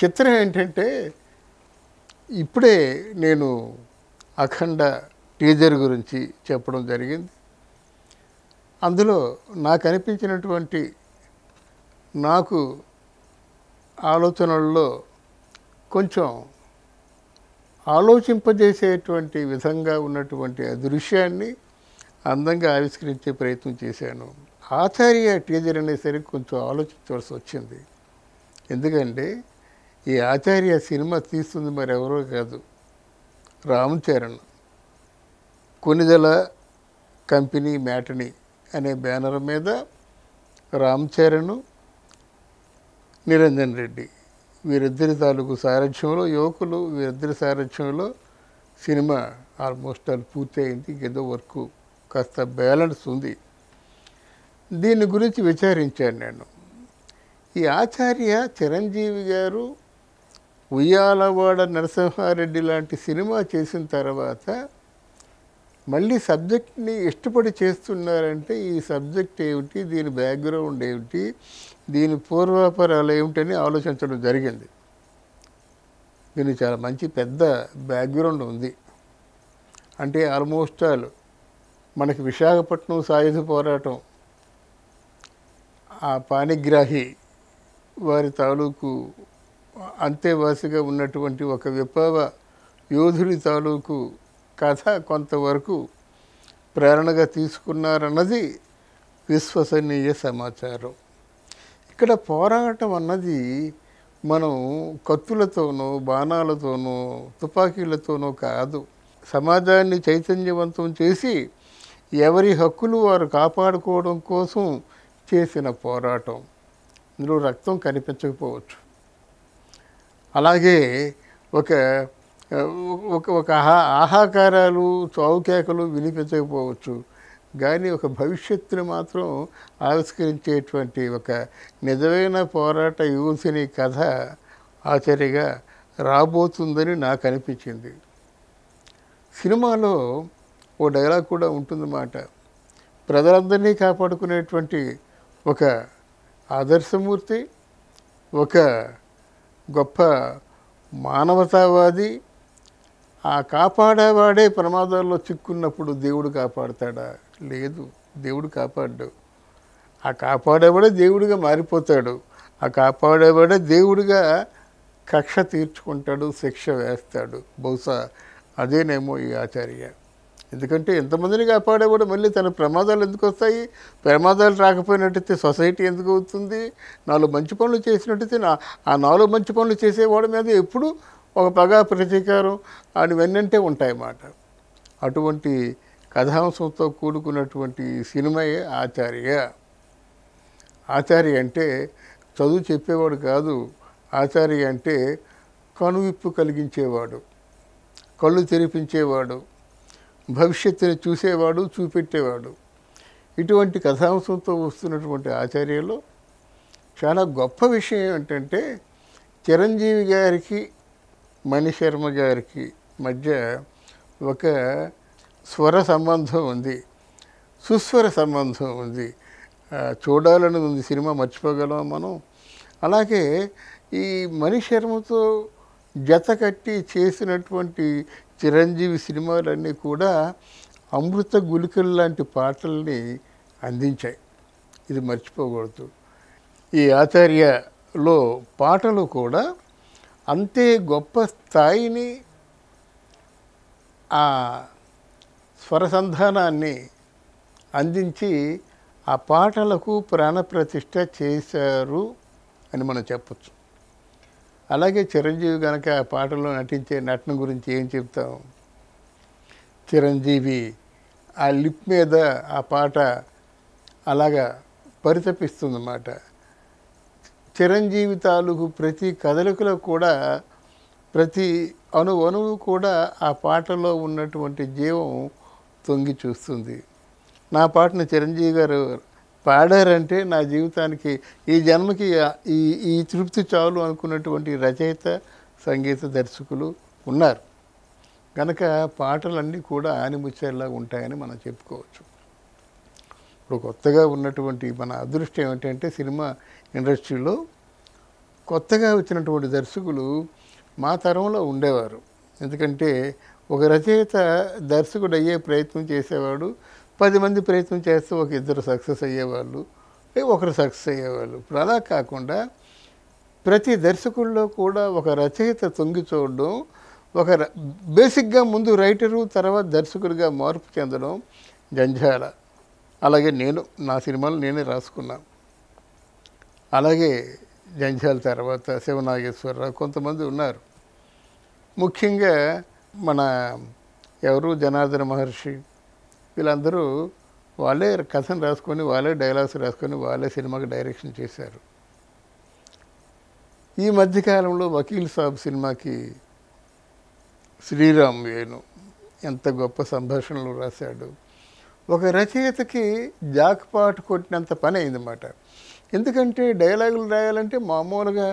చిత్రం ఏంటంటే ఇప్పుడే నేను అఖండ టీజర్ గురించి చెప్పడం జరిగింది అందులో నాకు అనిపించినటువంటి నాకు ఆలోచనల్లో కొంచెం ఆలోచింపజేసేటువంటి విధంగా ఉన్నటువంటి దృశ్యాన్ని అందంగా ఆవిష్కరించే ప్రయత్నం చేశాను ఆచార్య టీజర్ అనేసరికి కొంచెం ఆలోచించవలసి వచ్చింది ఎందుకంటే ఈ ఆచార్య సినిమా తీస్తుంది మరి ఎవరో కాదు రామ్ చరణ్ కొనిదల కంపెనీ మ్యాటని అనే బ్యానర్ మీద రామ్ చరణ్ నిరంజన్ రెడ్డి వీరిద్దరి తాలూకు సారథ్యంలో యువకులు వీరిద్దరి సారథ్యంలో సినిమా ఆల్మోస్ట్ ఆల్ పూర్తి అయింది ఏదో వర్క్ కాస్త బ్యాలెన్స్ ఉంది దీని గురించి విచారించాను నేను ఈ ఆచార్య చిరంజీవి గారు ఉయ్యాలవాడ నరసింహారెడ్డి లాంటి సినిమా చేసిన తర్వాత మళ్ళీ సబ్జెక్ట్ని ఇష్టపడి చేస్తున్నారంటే ఈ సబ్జెక్ట్ ఏమిటి దీని బ్యాక్గ్రౌండ్ ఏమిటి దీని పూర్వాపరాలు ఏమిటని ఆలోచించడం జరిగింది దీనికి చాలా మంచి పెద్ద బ్యాక్గ్రౌండ్ ఉంది అంటే ఆల్మోస్ట్ ఆల్ మనకి విశాఖపట్నం సాయుధ పోరాటం ఆ పాణిగ్రాహి వారి తాలూకు అంతేవాసిగా ఉన్నటువంటి ఒక విప్లవ యోధుడి తాలూకు కథ కొంతవరకు ప్రేరణగా తీసుకున్నారన్నది విశ్వసనీయ సమాచారం ఇక్కడ పోరాటం అన్నది మనం కత్తులతోనో బాణాలతోనో తుపాకీలతోనో కాదు సమాజాన్ని చైతన్యవంతం చేసి ఎవరి హక్కులు వారు కాపాడుకోవడం కోసం చేసిన పోరాటం ఇందులో రక్తం కనిపించకపోవచ్చు అలాగే ఒక ఒక ఒక ఆహా ఆహాకారాలు చావుకేకలు వినిపించకపోవచ్చు కానీ ఒక భవిష్యత్తుని మాత్రం ఆవిష్కరించేటువంటి ఒక నిజమైన పోరాట యూసిని కథ ఆచరిగా రాబోతుందని నాకు అనిపించింది సినిమాలో ఓ డైలాగ్ కూడా ఉంటుందన్నమాట ప్రజలందరినీ కాపాడుకునేటువంటి ఒక ఆదర్శమూర్తి ఒక గొప్ప మానవతావాది ఆ కాపాడేవాడే ప్రమాదాల్లో చిక్కున్నప్పుడు దేవుడు కాపాడతాడా లేదు దేవుడు కాపాడ్డు ఆ కాపాడేవాడే దేవుడిగా మారిపోతాడు ఆ కాపాడేవాడే దేవుడిగా కక్ష తీర్చుకుంటాడు శిక్ష వేస్తాడు బహుశా అదేనేమో ఈ ఆచార్య ఎందుకంటే ఎంతమందిని కాపాడే కూడా మళ్ళీ తన ప్రమాదాలు ఎందుకు వస్తాయి ప్రమాదాలు రాకపోయినట్టయితే సొసైటీ ఎందుకు అవుతుంది నాలుగు మంచి పనులు చేసినట్టయితే నా ఆ నాలుగు మంచి పనులు చేసేవాడి మీద ఎప్పుడు ఒక పగ ప్రతీకారం ఉంటాయి ఉంటాయన్నమాట అటువంటి కథాంశంతో కూడుకున్నటువంటి సినిమాయే ఆచార్య ఆచార్య అంటే చదువు చెప్పేవాడు కాదు ఆచార్య అంటే కనువిప్పు కలిగించేవాడు కళ్ళు తెరిపించేవాడు భవిష్యత్తుని చూసేవాడు చూపెట్టేవాడు ఇటువంటి కథాంశంతో వస్తున్నటువంటి ఆచార్యలో చాలా గొప్ప విషయం ఏమిటంటే చిరంజీవి గారికి మణిశర్మ గారికి మధ్య ఒక స్వర సంబంధం ఉంది సుస్వర సంబంధం ఉంది చూడాలని ఉంది సినిమా మర్చిపోగలం మనం అలాగే ఈ మణిశర్మతో జత కట్టి చేసినటువంటి చిరంజీవి సినిమాలన్నీ కూడా అమృత గులికలు లాంటి పాటల్ని అందించాయి ఇది మర్చిపోకూడదు ఈ ఆచార్యలో పాటలు కూడా అంతే గొప్ప స్థాయిని ఆ స్వరసంధానాన్ని అందించి ఆ పాటలకు ప్రాణప్రతిష్ట చేశారు అని మనం చెప్పచ్చు అలాగే చిరంజీవి కనుక ఆ పాటలో నటించే నటన గురించి ఏం చెప్తాం చిరంజీవి ఆ లిప్ మీద ఆ పాట అలాగా పరితపిస్తుందన్నమాట చిరంజీవి తాలూకు ప్రతి కదలికలో కూడా ప్రతి అణు అణువు కూడా ఆ పాటలో ఉన్నటువంటి జీవం తొంగి చూస్తుంది నా పాటను చిరంజీవి గారు పాడారంటే నా జీవితానికి ఈ జన్మకి ఈ ఈ తృప్తి చాలు అనుకున్నటువంటి రచయిత సంగీత దర్శకులు ఉన్నారు కనుక పాటలన్నీ కూడా ఆనిముచ్చేలా ఉంటాయని మనం చెప్పుకోవచ్చు ఇప్పుడు కొత్తగా ఉన్నటువంటి మన అదృష్టం ఏమిటంటే సినిమా ఇండస్ట్రీలో కొత్తగా వచ్చినటువంటి దర్శకులు మా తరంలో ఉండేవారు ఎందుకంటే ఒక రచయిత దర్శకుడు అయ్యే ప్రయత్నం చేసేవాడు పది మంది ప్రయత్నం చేస్తే ఒక ఇద్దరు సక్సెస్ అయ్యేవాళ్ళు ఒకరు సక్సెస్ అయ్యేవాళ్ళు ఇప్పుడు అలా కాకుండా ప్రతి దర్శకుల్లో కూడా ఒక రచయిత తొంగి చూడడం ఒక బేసిక్గా ముందు రైటరు తర్వాత దర్శకుడిగా మార్పు చెందడం జంజాల అలాగే నేను నా సినిమాలు నేనే రాసుకున్నాను అలాగే జంజాల తర్వాత శివనాగేశ్వరరావు కొంతమంది ఉన్నారు ముఖ్యంగా మన ఎవరు జనార్దన మహర్షి వీళ్ళందరూ వాళ్ళే కథను రాసుకొని వాళ్ళే డైలాగ్స్ రాసుకొని వాళ్ళే సినిమాకి డైరెక్షన్ చేశారు ఈ మధ్యకాలంలో వకీల్ సాబ్ సినిమాకి శ్రీరామ్ వేణు ఎంత గొప్ప సంభాషణలు రాశాడు ఒక రచయితకి జాక్పాట్ కొట్టినంత పని అయిందన్నమాట ఎందుకంటే డైలాగులు రాయాలంటే మామూలుగా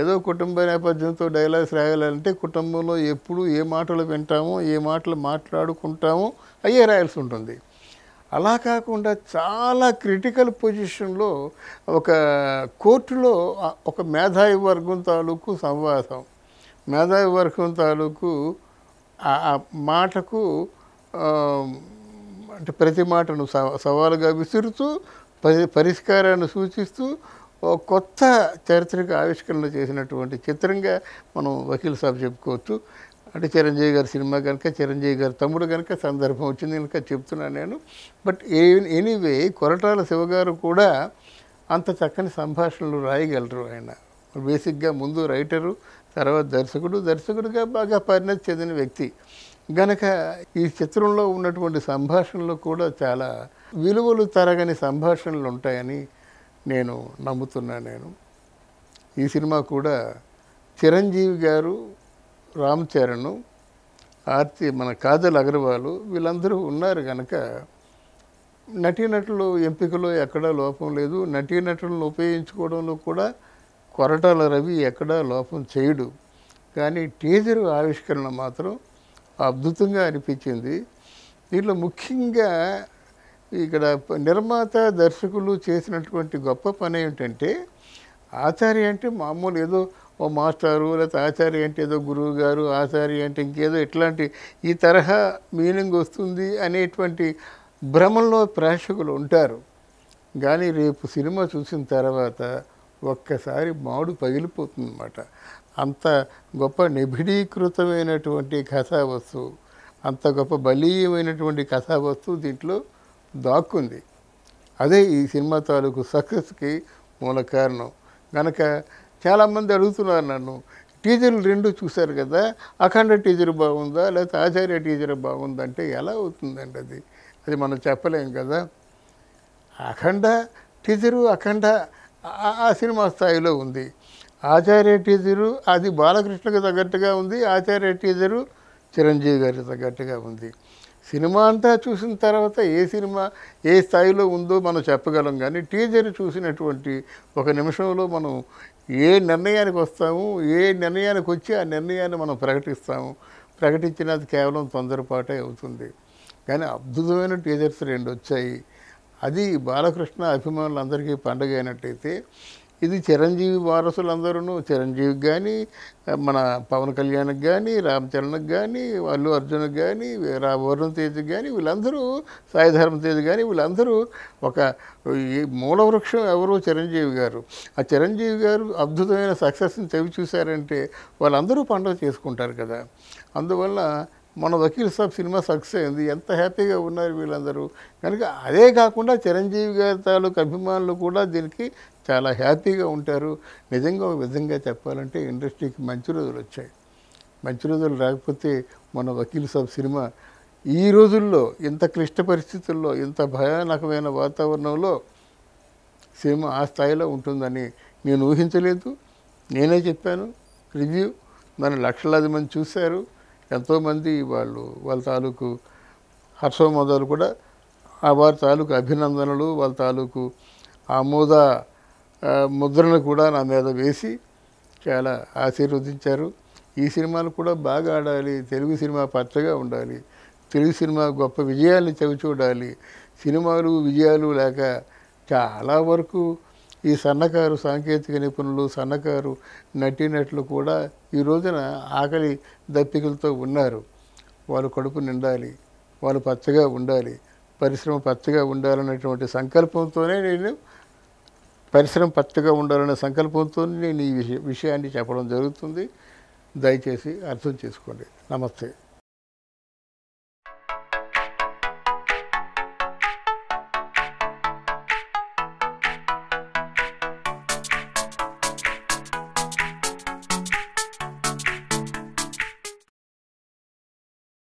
ఏదో కుటుంబ నేపథ్యంతో డైలాగ్స్ రాయాలంటే కుటుంబంలో ఎప్పుడు ఏ మాటలు వింటామో ఏ మాటలు మాట్లాడుకుంటామో అయ్యే రాయాల్సి ఉంటుంది అలా కాకుండా చాలా క్రిటికల్ పొజిషన్లో ఒక కోర్టులో ఒక మేధావి వర్గం తాలూకు సంవాసం మేధావి వర్గం తాలూకు ఆ మాటకు అంటే ప్రతి మాటను సవాలుగా విసురుతూ పరి పరిష్కారాన్ని సూచిస్తూ కొత్త చరిత్రకు ఆవిష్కరణలు చేసినటువంటి చిత్రంగా మనం వకీల్ సాబ్ చెప్పుకోవచ్చు అంటే చిరంజీవి గారి సినిమా కనుక చిరంజీవి గారి తమ్ముడు కనుక సందర్భం వచ్చింది కనుక చెప్తున్నాను నేను బట్ ఏ ఎనీవే కొరటాల శివగారు కూడా అంత చక్కని సంభాషణలు రాయగలరు ఆయన బేసిక్గా ముందు రైటరు తర్వాత దర్శకుడు దర్శకుడిగా బాగా పరిణతి చెందిన వ్యక్తి గనక ఈ చిత్రంలో ఉన్నటువంటి సంభాషణలు కూడా చాలా విలువలు తరగని సంభాషణలు ఉంటాయని నేను నమ్ముతున్నాను నేను ఈ సినిమా కూడా చిరంజీవి గారు రామ్ చరణ్ ఆర్తి మన కాజల్ అగర్వాల్ వీళ్ళందరూ ఉన్నారు కనుక నటీనటులు ఎంపికలో ఎక్కడా లోపం లేదు నటీనటులను ఉపయోగించుకోవడంలో కూడా కొరటాల రవి ఎక్కడా లోపం చేయడు కానీ టీజర్ ఆవిష్కరణ మాత్రం అద్భుతంగా అనిపించింది దీనిలో ముఖ్యంగా ఇక్కడ నిర్మాత దర్శకులు చేసినటువంటి గొప్ప పని ఏమిటంటే ఆచార్య అంటే మామూలు ఏదో ఓ మాస్టారు లేకపోతే ఆచార్య అంటే ఏదో గురువు గారు ఆచార్య అంటే ఇంకేదో ఇట్లాంటి ఈ తరహా మీనింగ్ వస్తుంది అనేటువంటి భ్రమంలో ప్రేక్షకులు ఉంటారు కానీ రేపు సినిమా చూసిన తర్వాత ఒక్కసారి మాడు పగిలిపోతుందన్నమాట అంత గొప్ప నిబిడీకృతమైనటువంటి కథా వస్తువు అంత గొప్ప బలీయమైనటువంటి కథా వస్తువు దీంట్లో దాక్కుంది అదే ఈ సినిమా తాలూకు సక్సెస్కి మూల కారణం కనుక చాలామంది అడుగుతున్నారు నన్ను టీజర్లు రెండు చూశారు కదా అఖండ టీజర్ బాగుందా లేకపోతే ఆచార్య టీజర్ అంటే ఎలా అవుతుందండి అది అది మనం చెప్పలేం కదా అఖండ టీజరు అఖండ ఆ సినిమా స్థాయిలో ఉంది ఆచార్య టీజరు అది బాలకృష్ణకు తగ్గట్టుగా ఉంది ఆచార్య టీజరు చిరంజీవి గారికి తగ్గట్టుగా ఉంది సినిమా అంతా చూసిన తర్వాత ఏ సినిమా ఏ స్థాయిలో ఉందో మనం చెప్పగలం కానీ టీజర్ చూసినటువంటి ఒక నిమిషంలో మనం ఏ నిర్ణయానికి వస్తాము ఏ నిర్ణయానికి వచ్చి ఆ నిర్ణయాన్ని మనం ప్రకటిస్తాము ప్రకటించినది కేవలం తొందరపాటే అవుతుంది కానీ అద్భుతమైన టీజర్స్ రెండు వచ్చాయి అది బాలకృష్ణ అభిమానులందరికీ పండగ అయినట్టయితే ఇది చిరంజీవి వారసులందరూ చిరంజీవికి కానీ మన పవన్ కళ్యాణ్కి కానీ రామ్ చరణ్కి కానీ అల్లు అర్జున్కి కానీ వరుణ్ తేజ్కి కానీ వీళ్ళందరూ సాయిధర్మ తేజ్ కానీ వీళ్ళందరూ ఒక మూల వృక్షం ఎవరు చిరంజీవి గారు ఆ చిరంజీవి గారు అద్భుతమైన సక్సెస్ని చవి చూశారంటే వాళ్ళందరూ పండుగ చేసుకుంటారు కదా అందువల్ల మన వకీల్ సాబ్ సినిమా సక్సెస్ అయింది ఎంత హ్యాపీగా ఉన్నారు వీళ్ళందరూ కనుక అదే కాకుండా చిరంజీవి గారి తాలూకు అభిమానులు కూడా దీనికి చాలా హ్యాపీగా ఉంటారు నిజంగా ఒక విధంగా చెప్పాలంటే ఇండస్ట్రీకి మంచి రోజులు వచ్చాయి మంచి రోజులు రాకపోతే మన వకీల్ సాబ్ సినిమా ఈ రోజుల్లో ఇంత క్లిష్ట పరిస్థితుల్లో ఇంత భయానకమైన వాతావరణంలో సినిమా ఆ స్థాయిలో ఉంటుందని నేను ఊహించలేదు నేనే చెప్పాను రివ్యూ దాన్ని లక్షలాది మంది చూశారు ఎంతోమంది వాళ్ళు వాళ్ళ తాలూకు హర్షోమోదాలు కూడా ఆ వారి తాలూకు అభినందనలు వాళ్ళ తాలూకు ఆమోద ముద్రను కూడా నా మీద వేసి చాలా ఆశీర్వదించారు ఈ సినిమాలు కూడా బాగా ఆడాలి తెలుగు సినిమా పచ్చగా ఉండాలి తెలుగు సినిమా గొప్ప విజయాల్ని చవిచూడాలి సినిమాలు విజయాలు లేక చాలా వరకు ఈ సన్నకారు సాంకేతిక నిపుణులు సన్నకారు నటీనటులు కూడా ఈ రోజున ఆకలి దప్పికలతో ఉన్నారు వాళ్ళు కడుపు నిండాలి వాళ్ళు పచ్చగా ఉండాలి పరిశ్రమ పచ్చగా ఉండాలన్నటువంటి సంకల్పంతోనే నేను పరిశ్రమ పచ్చగా ఉండాలనే సంకల్పంతో నేను ఈ విషయాన్ని చెప్పడం జరుగుతుంది దయచేసి అర్థం చేసుకోండి నమస్తే